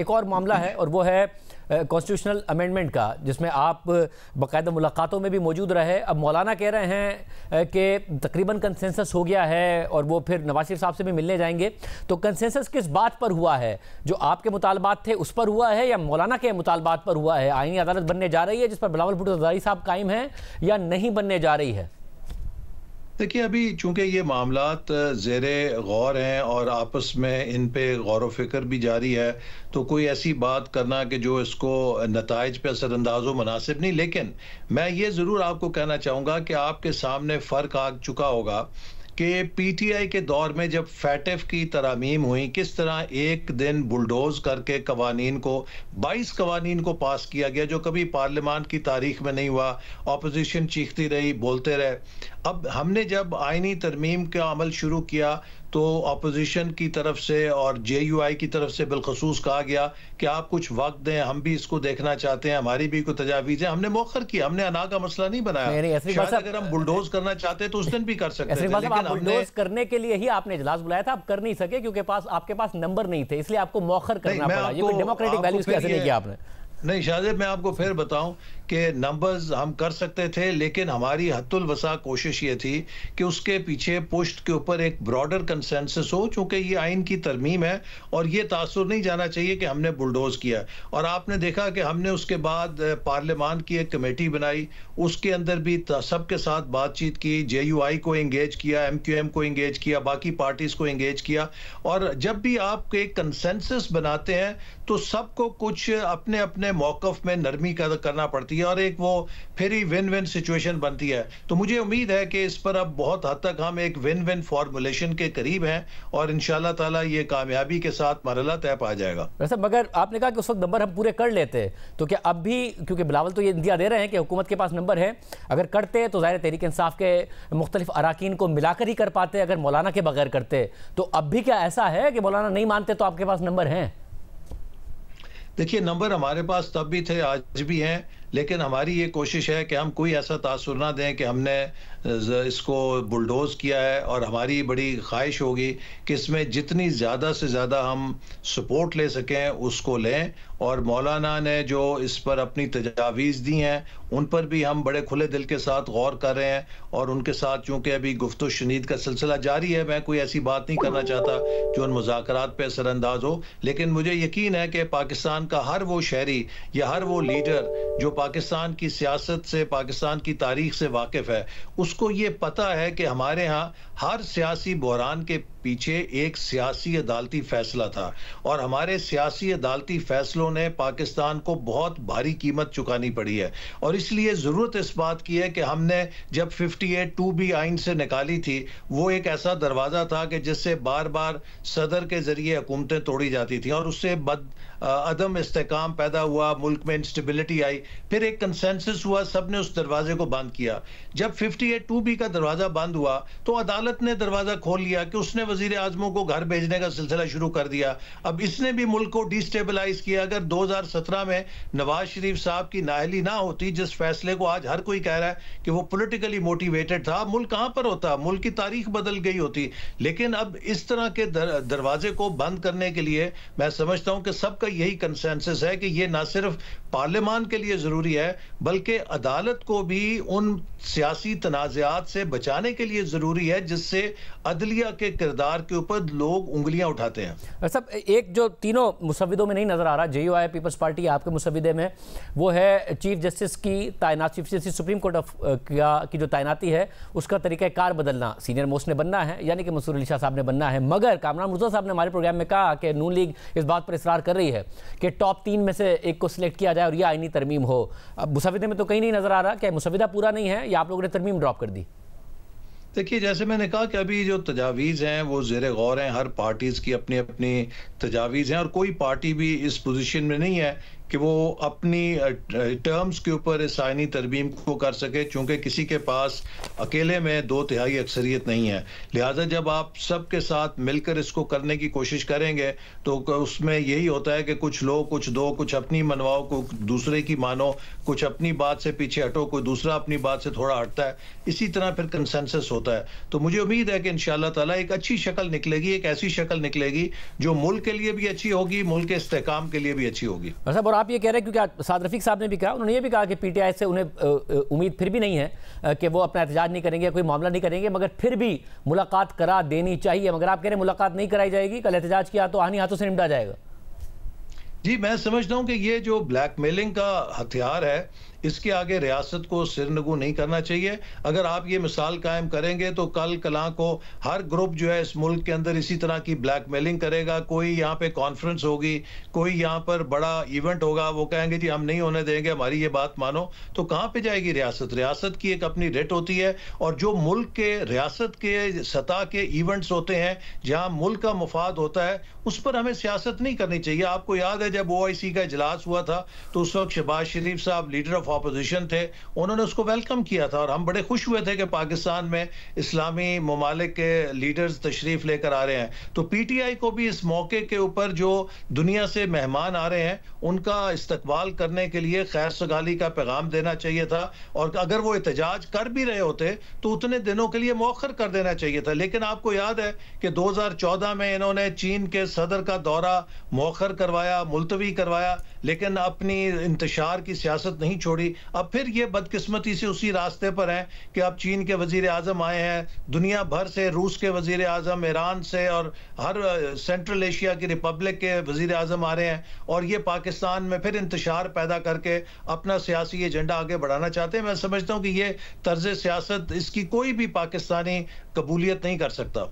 एक और मामला है और वो है कॉन्स्टिट्यूशनल अमेंडमेंट का जिसमें आप बाकायदा मुलाकातों में भी मौजूद रहे अब मौलाना कह रहे हैं कि तकरीबन कंसेंसस हो गया है और वो फिर नवाज शरीफ साहब से भी मिलने जाएंगे तो कंसेंसस किस बात पर हुआ है जो आपके मुतालबात थे उस पर हुआ है या मौलाना के मुतालबात पर हुआ है आइनी अदालत बनने जा रही है जिस पर बिलावल भुट्टो साहब कायम है या नहीं बनने जा रही है देखिए अभी चूंकि ये मामला जेर गौर हैं और आपस में इन पर गौर वफिक्र भी जारी है तो कोई ऐसी बात करना कि जो इसको नतज पर असरअंदाज हो मुनासिब नहीं लेकिन मैं ये ज़रूर आपको कहना चाहूँगा कि आपके सामने फ़र्क आ चुका होगा कि पीटीआई के दौर में जब फैटफ की तरामीम हुई किस तरह एक दिन बुलडोज करके कवानीन को 22 कवानीन को पास किया गया जो कभी पार्लियामान की तारीख में नहीं हुआ अपोजिशन चीखती रही बोलते रहे अब हमने जब आइनी तरमीम का अमल शुरू किया तो अपोजिशन की तरफ से और जे की तरफ से बिलखसूस कहा गया कि आप कुछ वक्त दें हम भी इसको देखना चाहते हैं हमारी भी कोई तजावीज़ है हमने मौखर किया हमने अना का मसला नहीं बनाया शायद अगर हम बुलडोज करना चाहते तो उस दिन भी कर सकते थे लेकिन करने के लिए ही आपने इजलास बुलाया था आप कर नहीं सके क्योंकि पास आपके पास नंबर नहीं थे इसलिए आपको मौखर करना पड़ा डेमोक्रेटिक वैल्यूज कैसे नहीं किया आपने नहीं शाहजेब मैं आपको फिर बताऊं कि नंबर्स हम कर सकते थे लेकिन हमारी हतुलवसा कोशिश ये थी कि उसके पीछे पुष्ट के ऊपर एक ब्रॉडर कंसेंसस हो चूंकि ये आइन की तरमीम है और ये तासर नहीं जाना चाहिए कि हमने बुलडोज किया और आपने देखा कि हमने उसके बाद पार्लियामान की एक कमेटी बनाई उसके अंदर भी सबके साथ बातचीत की जे को इंगेज किया एम को इंगेज किया बाकी पार्टीज को इंगेज किया और जब भी आप एक कंसेंसस बनाते हैं तो सबको कुछ अपने अपने मौकफ में नरमी कर, करना पड़ती है और एक वो फिर ही विन विन सिचुएशन बनती है तो मुझे उम्मीद है कि इस पर अब बहुत हद तक हम एक विन विन फॉर्मुलेशन के करीब हैं और इन ताला ये कामयाबी के साथ मरला तय पा जाएगा वैसे मगर आपने कहा कि उस वक्त नंबर हम पूरे कर लेते तो क्या अब भी क्योंकि बिलावल तो ये इंदिया दे रहे हैं कि हुकूमत के पास नंबर है अगर करते तो ज़ाहिर तहरीक इंसाफ के मुख्तलिफ अरकान को मिलाकर ही कर पाते अगर मौलाना के बगैर करते तो अब भी क्या ऐसा है कि मौलाना नहीं मानते तो आपके पास नंबर हैं देखिए नंबर हमारे पास तब भी थे आज भी हैं लेकिन हमारी ये कोशिश है कि हम कोई ऐसा तासर ना दें कि हमने इसको बुलडोज़ किया है और हमारी बड़ी ख्वाहिश होगी कि इसमें जितनी ज़्यादा से ज़्यादा हम सपोर्ट ले सकें उसको लें और मौलाना ने जो इस पर अपनी तजावीज़ दी हैं उन पर भी हम बड़े खुले दिल के साथ गौर कर रहे हैं और उनके साथ चूँकि अभी गुफ्त शनीद का सिलसिला जारी है मैं कोई ऐसी बात नहीं करना चाहता जो उन मुजाकर पर असरानंदाज हो लेकिन मुझे यकीन है कि पाकिस्तान का हर वो शहरी या हर वो लीडर जो पाकिस्तान की सियासत से पाकिस्तान की तारीख से वाकिफ़ है उसको ये पता है कि हमारे यहाँ हर सियासी बहरान के पीछे एक सियासी अदालती फैसला था और हमारे सियासी अदालती फैसलों ने पाकिस्तान को बहुत भारी कीमत चुकानी पड़ी है और इसलिए ज़रूरत इस बात की है कि हमने जब 58 टू बी आइन से निकाली थी वो एक ऐसा दरवाज़ा था कि जिससे बार बार सदर के ज़रिए हुकूमतें तोड़ी जाती थी और उससे बद अदम इस्तेकाम पैदा हुआ मुल्क में इंस्टेबिलिटी आई फिर एक कंसेंसस हुआ सब ने उस दरवाजे को बंद किया जब फिफ्टी एट टू बी का दरवाज़ा बंद हुआ तो अदालत ने दरवाज़ा खोल लिया कि उसने वजीर आजमों को घर भेजने का सिलसिला शुरू कर दिया अब इसने भी मुल्क को डिस्टेबलाइज किया अगर 2017 में नवाज शरीफ साहब की नाहली ना होती जिस फैसले को आज हर कोई कह रहा है कि वो पोलिटिकली मोटिवेटेड था मुल्क कहाँ पर होता मुल्क की तारीख बदल गई होती लेकिन अब इस तरह के दर, दरवाजे को बंद करने के लिए मैं समझता हूँ कि सबका यही कंसेंसिस है कि ये ना सिर्फ पार्लियामान के लिए ज़रूरी है बल्कि अदालत को भी उन सियासी तनाज़ात से बचाने के लिए ज़रूरी है जिससे अदलिया के किरदार किरदार के ऊपर लोग उंगलियां उठाते हैं सब एक जो तीनों मुसविदों में नहीं नजर आ रहा J U I peoples party आपके मुसविदे में वो है चीफ जस्टिस की तैनात chief justice supreme court of की जो तैनाती है उसका तरीक़ाकार बदलना सीनियर मोस्ट ने बनना है यानी कि मंसूर अली शाह साहब ने बनना है मगर कामरान मुर्जा साहब ने हमारे प्रोग्राम में कहा कि नून लीग इस बात पर इसरार कर रही है कि टॉप तीन में से एक को सिलेक्ट किया जाए और यह आइनी तरमीम हो अब मुसविदे में तो कहीं नहीं नज़र आ रहा कि मुसविदा पूरा नहीं है या आप लोगों ने तरमीम ड्रॉप कर दी देखिए जैसे मैंने कहा कि अभी जो तजावीज़ हैं वो जेर गौर हैं हर पार्टीज़ की अपनी अपनी तजावीज़ हैं और कोई पार्टी भी इस पोजीशन में नहीं है कि वो अपनी टर्म्स के ऊपर इस आयनी तरमीम को कर सके चूँकि किसी के पास अकेले में दो तिहाई अक्सरियत नहीं है लिहाजा जब आप सबके साथ मिलकर इसको करने की कोशिश करेंगे तो उसमें यही होता है कि कुछ लो कुछ दो कुछ अपनी मनवाओ को दूसरे की मानो कुछ अपनी बात से पीछे हटो कोई दूसरा अपनी बात से थोड़ा हटता है इसी तरह फिर कंसेंसस होता है तो मुझे उम्मीद है कि इन शाह एक अच्छी शक्ल निकलेगी एक ऐसी शक्ल निकलेगी जो मुल्क के लिए भी अच्छी होगी मुल्क के इसकाम के लिए भी अच्छी होगी अच्छा, आप ये कह रहे हैं क्योंकि साद रफीक साहब ने भी कहा उन्होंने ये भी कहा कि पीटीआई से उन्हें उम्मीद फिर भी नहीं है कि वो अपना एहतजाज नहीं करेंगे कोई मामला नहीं करेंगे मगर फिर भी मुलाकात करा देनी चाहिए मगर आप कह रहे हैं मुलाकात नहीं कराई जाएगी कल एहतजाज किया तो आनी हाथों से निपटा जाएगा जी मैं समझता हूँ कि ये जो ब्लैकमेलिंग का हथियार है इसके आगे रियासत को नगू नहीं करना चाहिए अगर आप ये मिसाल कायम करेंगे तो कल कला को हर ग्रुप जो है इस मुल्क के अंदर इसी तरह की ब्लैक मेलिंग करेगा कोई यहाँ पे कॉन्फ्रेंस होगी कोई यहाँ पर बड़ा इवेंट होगा वो कहेंगे जी हम नहीं होने देंगे हमारी ये बात मानो तो कहाँ पे जाएगी रियासत रियासत की एक अपनी रेट होती है और जो मुल्क के रियासत के सतह के इवेंट्स होते हैं जहाँ मुल्क का मुफाद होता है उस पर हमें सियासत नहीं करनी चाहिए आपको याद है जब ओ का इजलास हुआ था तो उस वक्त शहबाज शरीफ साहब लीडर ऑफ अपोजिशन थे उन्होंने उसको वेलकम किया था और हम बड़े खुश हुए थे कि पाकिस्तान में इस्लामी ममालिक के लीडर्स तशरीफ़ लेकर आ रहे हैं तो पी टी आई को भी इस मौके के ऊपर जो दुनिया से मेहमान आ रहे हैं उनका इस्तकबाल करने के लिए खैर सगाली का पैगाम देना चाहिए था और अगर वो एहतजाज कर भी रहे होते तो उतने दिनों के लिए मौखर कर देना चाहिए था लेकिन आपको याद है कि चौदह में इन्होंने चीन के सदर का दौरा मौखर करवाया मुलतवी करवाया लेकिन अपनी इंतशार की सियासत नहीं छोड़ी पड़ी अब फिर ये बदकिस्मती से उसी रास्ते पर है कि अब चीन के वजीर आजम आए हैं दुनिया भर से रूस के वजीर आजम ईरान से और हर सेंट्रल एशिया की रिपब्लिक के वजीर आजम आ रहे हैं और ये पाकिस्तान में फिर इंतजार पैदा करके अपना सियासी एजेंडा आगे बढ़ाना चाहते हैं मैं समझता हूँ कि ये तर्ज सियासत इसकी कोई भी पाकिस्तानी कबूलियत नहीं कर सकता